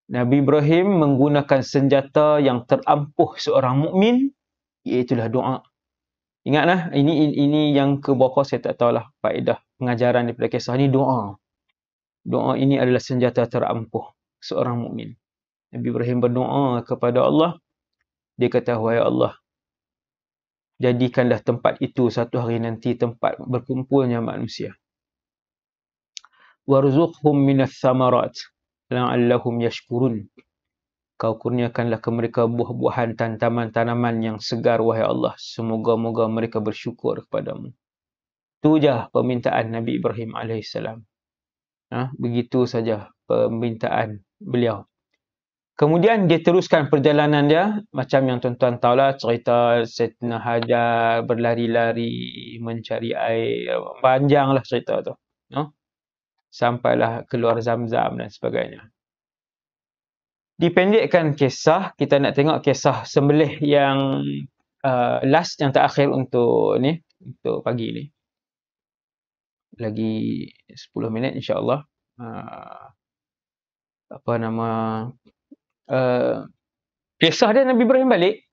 [SPEAKER 1] Nabi Ibrahim menggunakan senjata yang terampuh seorang mukmin iaitu doa. Ingatlah ini ini yang ke berapa saya tak tahulah faedah pengajaran daripada kisah ini doa. Doa ini adalah senjata terampuh seorang mukmin. Nabi Ibrahim berdoa kepada Allah. Dia kata, "Wahai ya Allah, jadikanlah tempat itu satu hari nanti tempat berkumpulnya manusia." Warzuqhum minas thamarat la'allahum yashkurun. Kau kurniakanlah ke mereka buah-buahan tanaman-tanaman yang segar, wahai Allah. Semoga-moga mereka bersyukur kepadamu. Itu saja permintaan Nabi Ibrahim AS. Ha? Begitu saja permintaan beliau. Kemudian dia teruskan perjalanan dia. Macam yang tuan-tuan tahulah cerita Setna Hajar berlari-lari mencari air. Panjanglah cerita tu. No? Ha? sampailah keluar zam-zam dan sebagainya. Dipendekkan kisah, kita nak tengok kisah sembelih yang uh, last yang terakhir untuk ni, untuk pagi ni. Lagi 10 minit insyaAllah. Uh, apa nama uh, kisah dia Nabi Ibrahim balik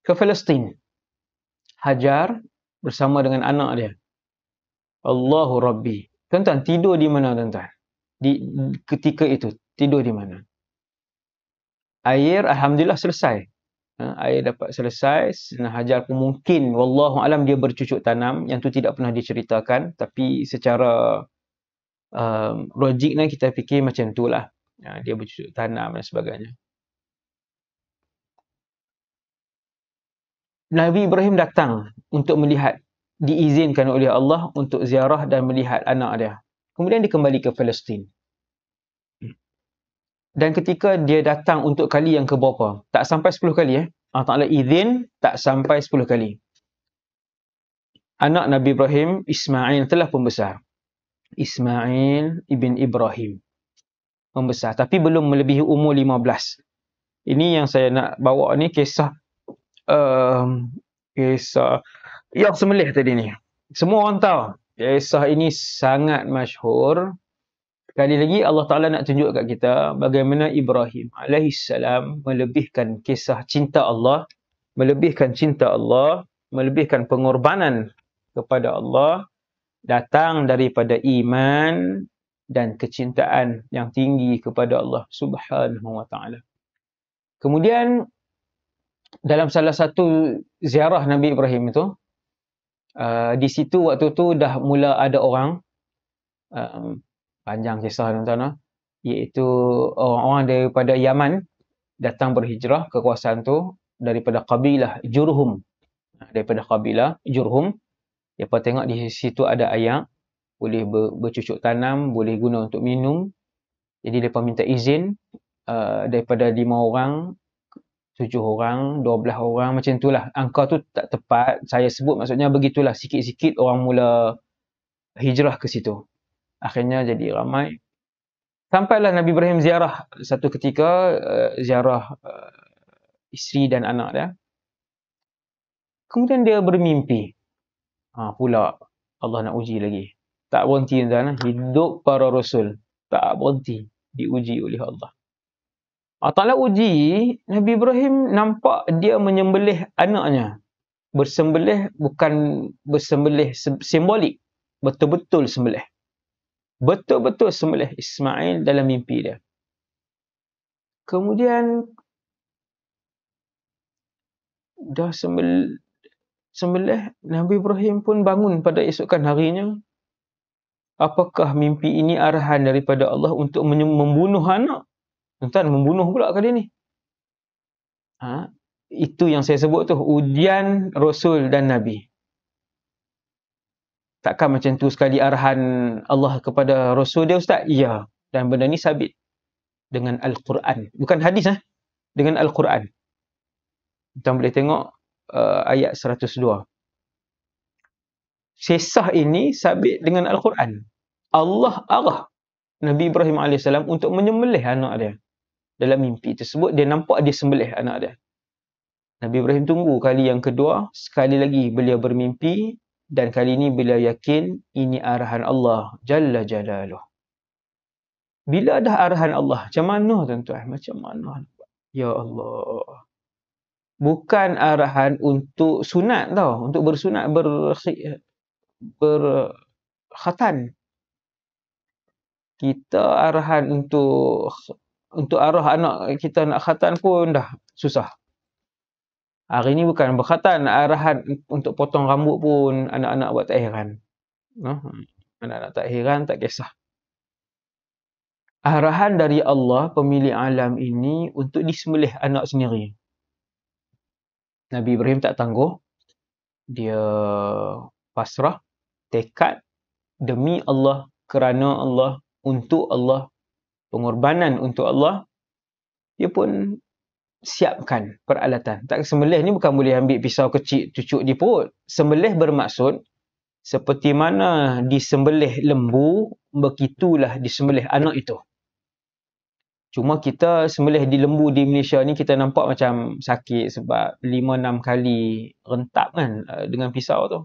[SPEAKER 1] ke Palestin. Hajar bersama dengan anak dia. Allahu Rabbi. Tuan-tuan, tidur di mana tuan-tuan? Di, ketika itu, tidur di mana? Air, Alhamdulillah selesai. Ha, air dapat selesai. Senah hajar pun mungkin, Wallahu alam dia bercucuk tanam. Yang tu tidak pernah diceritakan. Tapi secara um, logiknya kita fikir macam tu lah. Ha, dia bercucuk tanam dan sebagainya. Nabi Ibrahim datang untuk melihat diizinkan oleh Allah untuk ziarah dan melihat anak dia. Kemudian dia kembali ke Palestin. Dan ketika dia datang untuk kali yang ke berapa? Tak sampai 10 kali eh. Allah Taala izin tak sampai 10 kali. Anak Nabi Ibrahim Ismail telah pun Ismail ibn Ibrahim membesar tapi belum melebihi umur 15. Ini yang saya nak bawa ni kisah uh, kisah yang semelih tadi ni. Semua orang tahu kisah ini sangat masyhur. Sekali lagi Allah Ta'ala nak tunjuk kat kita bagaimana Ibrahim alaihissalam melebihkan kisah cinta Allah, melebihkan cinta Allah, melebihkan pengorbanan kepada Allah datang daripada iman dan kecintaan yang tinggi kepada Allah Subhanahu wa taala. Kemudian dalam salah satu ziarah Nabi Ibrahim itu, uh, di situ waktu tu dah mula ada orang, uh, panjang kisah tuan-tuan, ah, iaitu orang-orang daripada Yaman datang berhijrah ke kawasan tu daripada kabilah Jurhum. Daripada kabilah Jurhum, mereka tengok di situ ada ayak, boleh ber bercucuk tanam, boleh guna untuk minum. Jadi mereka minta izin uh, daripada lima orang Tujuh orang, dua belah orang macam itulah. Angka tu tak tepat. Saya sebut maksudnya begitulah. Sikit-sikit orang mula hijrah ke situ. Akhirnya jadi ramai. Sampailah Nabi Ibrahim ziarah satu ketika. Uh, ziarah uh, isteri dan anak dia. Kemudian dia bermimpi. Ha, pula Allah nak uji lagi. Tak berhenti tuan Hidup para rasul. Tak berhenti diuji oleh Allah. Allah uji Nabi Ibrahim nampak dia menyembelih anaknya. Bersembelih bukan bersembelih simbolik. Betul-betul sembelih. Betul-betul sembelih Ismail dalam mimpi dia. Kemudian dah sembelih Nabi Ibrahim pun bangun pada esokan harinya. Apakah mimpi ini arahan daripada Allah untuk membunuh anak? Tuan-tuan membunuh pula ke dia ni. Ha? Itu yang saya sebut tu. Ujian Rasul dan Nabi. Takkan macam tu sekali arahan Allah kepada Rasul dia Ustaz? Ya. Dan benda ni sabit. Dengan Al-Quran. Bukan hadis lah. Dengan Al-Quran. Tuan boleh tengok uh, ayat 102. Sesah ini sabit dengan Al-Quran. Allah arah Nabi Ibrahim AS untuk menyembelih anak dia dalam mimpi tersebut dia nampak dia sembelih anak dia. Nabi Ibrahim tunggu kali yang kedua, sekali lagi beliau bermimpi dan kali ini beliau yakin ini arahan Allah Jalla Jalaluh. Bila dah arahan Allah, macam mana tuan-tuan? Macam mana? Ya Allah. Bukan arahan untuk sunat tau. Untuk bersunat, ber berkhatan. Kita arahan untuk untuk arah anak kita nak khatan pun dah susah. Hari ni bukan berkhatan, arahan untuk potong rambut pun anak-anak buat tak heran. Anak-anak tak heran, tak kisah. Arahan dari Allah, pemilik alam ini untuk disembelih anak sendiri. Nabi Ibrahim tak tangguh. Dia pasrah, tekad demi Allah, kerana Allah, untuk Allah, pengorbanan untuk Allah, dia pun siapkan peralatan. Tak sembelih ni bukan boleh ambil pisau kecil cucuk di perut. Sembelih bermaksud seperti mana disembelih lembu, begitulah disembelih anak itu. Cuma kita sembelih di lembu di Malaysia ni kita nampak macam sakit sebab 5-6 kali rentap kan eh, dengan pisau tu.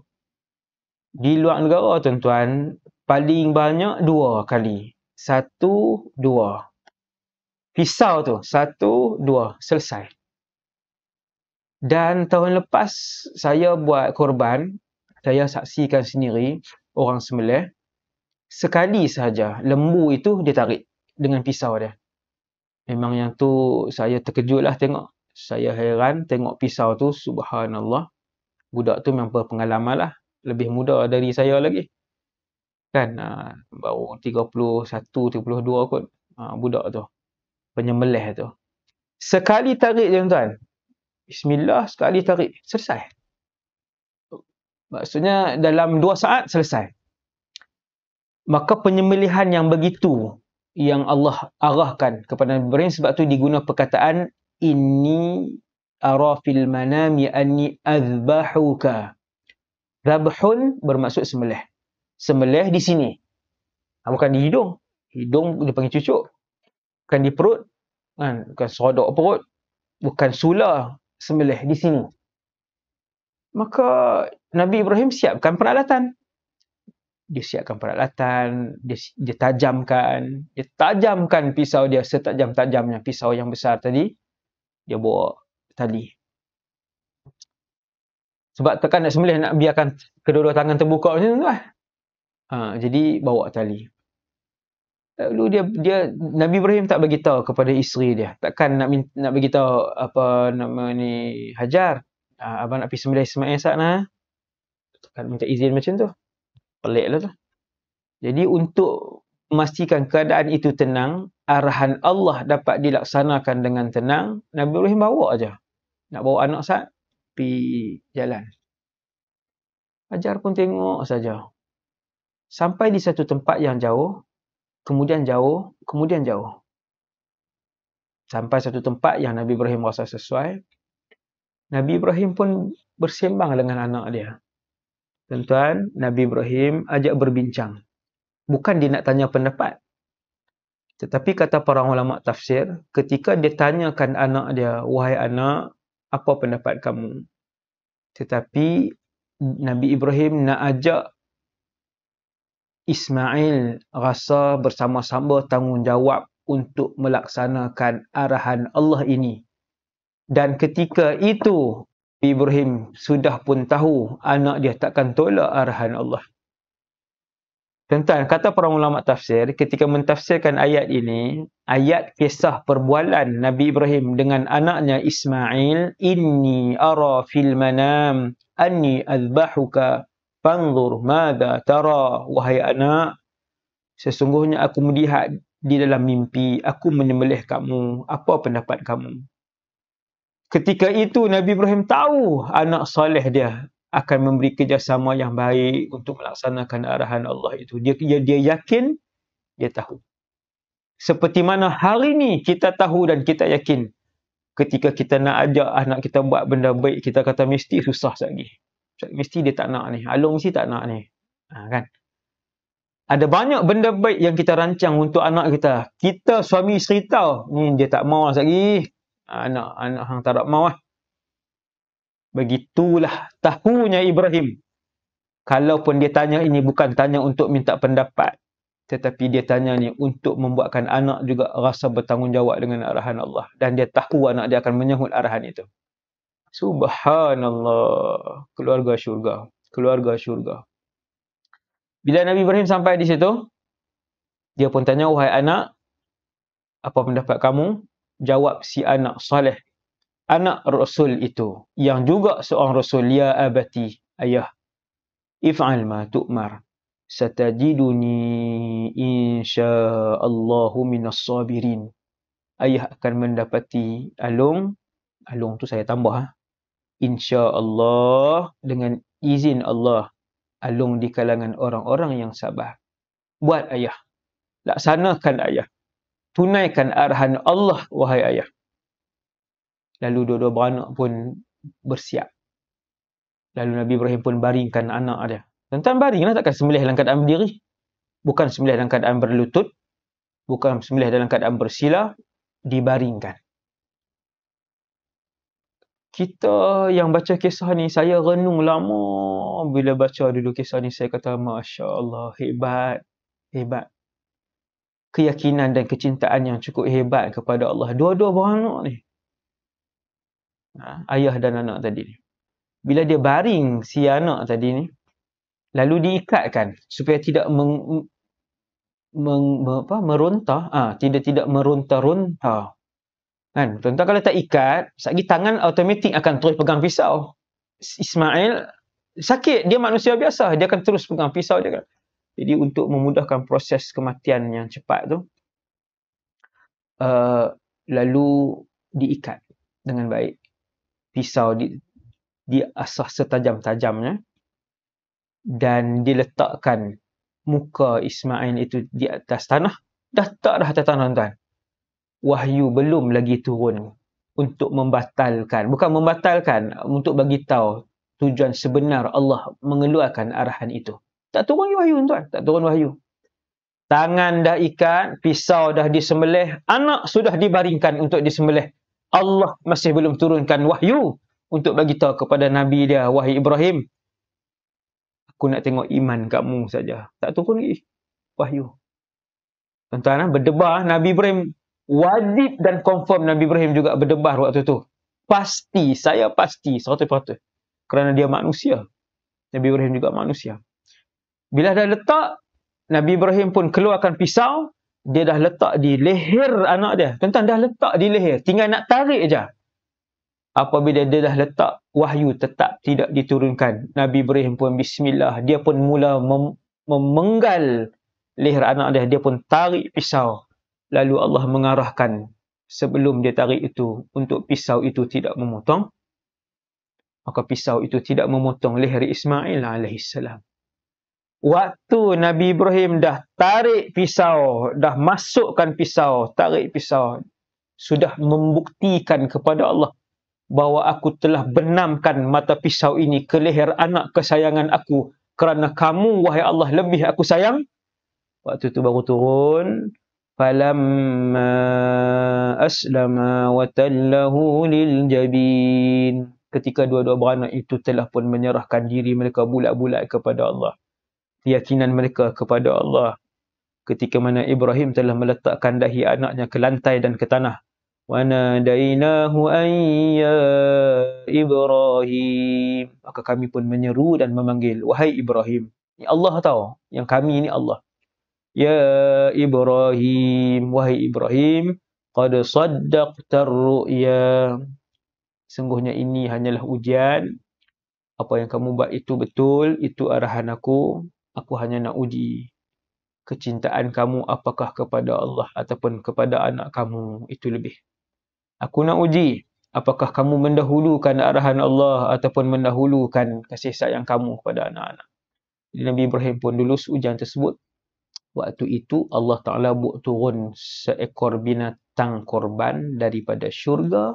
[SPEAKER 1] Di luar negara tuan-tuan, paling banyak 2 kali satu, dua. Pisau tu, satu, dua, selesai. Dan tahun lepas saya buat korban, saya saksikan sendiri orang sembelih, sekali sahaja lembu itu dia tarik dengan pisau dia. Memang yang tu saya terkejut lah tengok. Saya heran tengok pisau tu, subhanallah. Budak tu memang berpengalaman lah. Lebih muda dari saya lagi kan uh, baru 31 32 kot uh, budak tu penyembelih tu sekali tarik tuan-tuan bismillah sekali tarik selesai maksudnya dalam 2 saat selesai maka penyembelihan yang begitu yang Allah arahkan kepada Ibrahim sebab tu diguna perkataan ini ara fil manami anni azbahuka Zabhun bermaksud sembelih sembelih di sini. Ah, bukan di hidung. Hidung dia panggil cucuk. Bukan di perut. Kan? Bukan sodok perut. Bukan sula sembelih di sini. Maka Nabi Ibrahim siapkan peralatan. Dia siapkan peralatan. Dia, dia tajamkan. Dia tajamkan pisau dia setajam-tajamnya pisau yang besar tadi. Dia bawa tali. Sebab tekan nak sembelih nak biarkan kedua-dua tangan terbuka macam tu lah. Ha, jadi bawa tali. Lalu dia dia Nabi Ibrahim tak bagi tahu kepada isteri dia. Takkan nak nak bagi tahu apa nama ni Hajar. Ha, abang nak pergi sembelih Ismail sana. Takkan minta izin macam tu. Peliklah tu. Jadi untuk memastikan keadaan itu tenang, arahan Allah dapat dilaksanakan dengan tenang, Nabi Ibrahim bawa aja. Nak bawa anak saat pi jalan. Hajar pun tengok saja sampai di satu tempat yang jauh, kemudian jauh, kemudian jauh. Sampai satu tempat yang Nabi Ibrahim rasa sesuai, Nabi Ibrahim pun bersembang dengan anak dia. Tuan-tuan, Nabi Ibrahim ajak berbincang. Bukan dia nak tanya pendapat. Tetapi kata para ulama tafsir, ketika dia tanyakan anak dia, wahai anak, apa pendapat kamu? Tetapi Nabi Ibrahim nak ajak Ismail rasa bersama-sama tanggungjawab untuk melaksanakan arahan Allah ini. Dan ketika itu, Ibrahim sudah pun tahu anak dia takkan tolak arahan Allah. Tentang kata para ulama tafsir, ketika mentafsirkan ayat ini, ayat kisah perbualan Nabi Ibrahim dengan anaknya Ismail, Inni ara fil manam, anni azbahuka. Fanzur mada tara wahai anak. Sesungguhnya aku melihat di dalam mimpi. Aku menyembelih kamu. Apa pendapat kamu? Ketika itu Nabi Ibrahim tahu anak soleh dia akan memberi kerjasama yang baik untuk melaksanakan arahan Allah itu. Dia, dia, dia yakin, dia tahu. Seperti mana hari ini kita tahu dan kita yakin ketika kita nak ajak anak kita buat benda baik, kita kata mesti susah sekejap mesti dia tak nak ni. Alung mesti tak nak ni. Ha, kan? Ada banyak benda baik yang kita rancang untuk anak kita. Kita suami isteri tahu. Ni dia tak mahu lah lagi. Anak, anak hang tak mahu lah. Begitulah tahunya Ibrahim. Kalaupun dia tanya ini bukan tanya untuk minta pendapat. Tetapi dia tanya ni untuk membuatkan anak juga rasa bertanggungjawab dengan arahan Allah. Dan dia tahu anak dia akan menyahut arahan itu. Subhanallah. Keluarga syurga. Keluarga syurga. Bila Nabi Ibrahim sampai di situ, dia pun tanya, wahai anak, apa pendapat kamu? Jawab si anak soleh. Anak Rasul itu, yang juga seorang Rasul, Ya Abati, ayah. If'al ma tu'mar. Satajiduni insya'allahu minas sabirin. Ayah akan mendapati alung. Alung tu saya tambah. Ha insya Allah dengan izin Allah alung di kalangan orang-orang yang sabar. Buat ayah. Laksanakan ayah. Tunaikan arahan Allah, wahai ayah. Lalu dua-dua beranak pun bersiap. Lalu Nabi Ibrahim pun baringkan anak dia. Tentang baringlah takkan sembelih dalam keadaan berdiri. Bukan sembelih dalam keadaan berlutut. Bukan sembelih dalam keadaan bersila. Dibaringkan kita yang baca kisah ni saya renung lama bila baca dulu kisah ni saya kata Masya Allah hebat hebat keyakinan dan kecintaan yang cukup hebat kepada Allah dua-dua beranak ni ha, ayah dan anak tadi ni bila dia baring si anak tadi ni lalu diikatkan supaya tidak meng, meng, meng apa, merontah ha, tidak tidak meronta-ronta Kan? Tuan-tuan kalau tak ikat, sekejap tangan automatik akan terus pegang pisau. Ismail sakit, dia manusia biasa, dia akan terus pegang pisau dia. Kan. Jadi untuk memudahkan proses kematian yang cepat tu, uh, lalu diikat dengan baik. Pisau di, diasah setajam-tajamnya dan diletakkan muka Ismail itu di atas tanah. Dah tak dah atas tanah tuan wahyu belum lagi turun untuk membatalkan bukan membatalkan untuk bagi tahu tujuan sebenar Allah mengeluarkan arahan itu tak turun wahyu tuan tak turun wahyu tangan dah ikat pisau dah disembelih anak sudah dibaringkan untuk disembelih Allah masih belum turunkan wahyu untuk bagi tahu kepada nabi dia wahai Ibrahim aku nak tengok iman kamu saja tak turun lagi wahyu Tuan-tuan, ah, berdebar Nabi Ibrahim wajib dan confirm Nabi Ibrahim juga berdebar waktu tu. Pasti, saya pasti, 100%. Kerana dia manusia. Nabi Ibrahim juga manusia. Bila dah letak, Nabi Ibrahim pun keluarkan pisau, dia dah letak di leher anak dia. tuan dah letak di leher. Tinggal nak tarik je. Apabila dia dah letak, wahyu tetap tidak diturunkan. Nabi Ibrahim pun, bismillah, dia pun mula mem- memenggal leher anak dia. Dia pun tarik pisau lalu Allah mengarahkan sebelum dia tarik itu untuk pisau itu tidak memotong maka pisau itu tidak memotong leher Ismail alaihissalam waktu Nabi Ibrahim dah tarik pisau dah masukkan pisau tarik pisau sudah membuktikan kepada Allah bahawa aku telah benamkan mata pisau ini ke leher anak kesayangan aku kerana kamu wahai Allah lebih aku sayang waktu itu baru turun فلما أسلما lil jabin. ketika dua-dua beranak itu telah pun menyerahkan diri mereka bulat-bulat kepada Allah. Keyakinan mereka kepada Allah. Ketika mana Ibrahim telah meletakkan dahi anaknya ke lantai dan ke tanah. وَنَادَيْنَاهُ ayya Ibrahim, Maka kami pun menyeru dan memanggil, Wahai Ibrahim. Ini Allah tahu. Yang kami ini Allah. Ya Ibrahim, wahai Ibrahim, qad saddaqtar ru'ya. Sungguhnya ini hanyalah ujian. Apa yang kamu buat itu betul, itu arahan aku. Aku hanya nak uji kecintaan kamu apakah kepada Allah ataupun kepada anak kamu itu lebih. Aku nak uji apakah kamu mendahulukan arahan Allah ataupun mendahulukan kasih sayang kamu kepada anak-anak. Nabi Ibrahim pun lulus ujian tersebut waktu itu Allah Ta'ala buat turun seekor binatang korban daripada syurga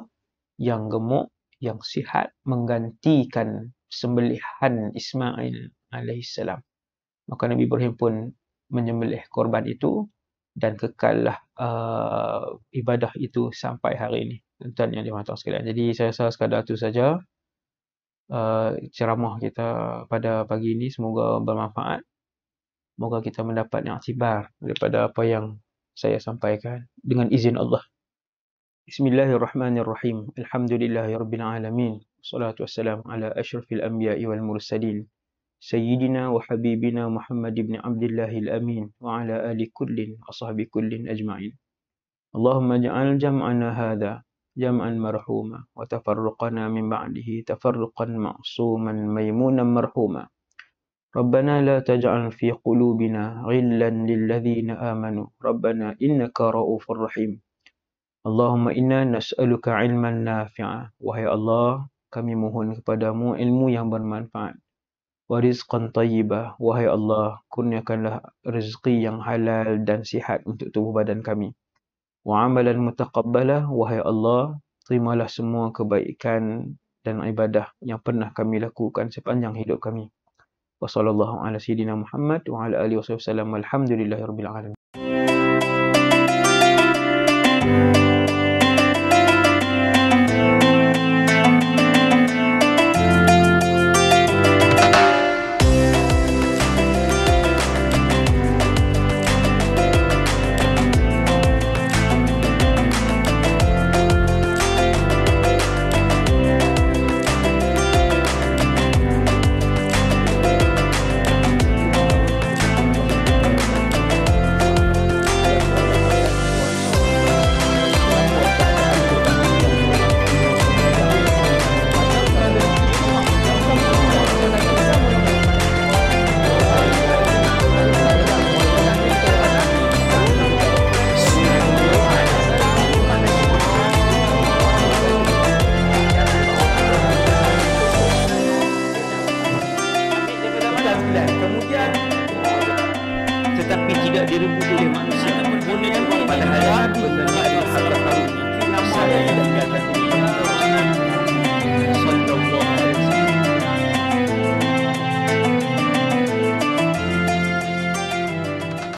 [SPEAKER 1] yang gemuk, yang sihat menggantikan sembelihan Ismail AS. Maka Nabi Ibrahim pun menyembelih korban itu dan kekallah uh, ibadah itu sampai hari ini. Tuan yang dimantau sekalian. Jadi saya rasa sekadar itu saja uh, ceramah kita pada pagi ini. Semoga bermanfaat. Moga kita mendapat yang aktibar daripada apa yang saya sampaikan dengan izin Allah. Bismillahirrahmanirrahim. Alhamdulillahirrabbilalamin. Salatu wassalam ala ashrafil anbiya'i wal mursalin. Sayyidina wa habibina Muhammad ibn Abdillahil Amin wa ala ali kullin ashabi kullin ajma'in. Allahumma ja'al jam'ana hadha jam'an marhumah. wa tafarruqana min ba'dihi tafarruqan ma'suman maymunan marhumah. Rabbana ربنا لا تجعل في قلوبنا غلا للذين آمنوا ربنا إنك رؤوف رحيم اللهم inna نسألك علما نافعا Wahai Allah, kami mohon kepadamu ilmu yang bermanfaat. Warizqan tayyibah. Wahai Allah, kurniakanlah rezeki yang halal dan sihat untuk tubuh badan kami. Wa amalan mutaqabbalah. Wahai Allah, terimalah semua kebaikan dan ibadah yang pernah kami lakukan sepanjang hidup kami. Wassalamualaikum warahmatullahi wabarakatuh. Wassalamualaikum warahmatullahi wabarakatuh.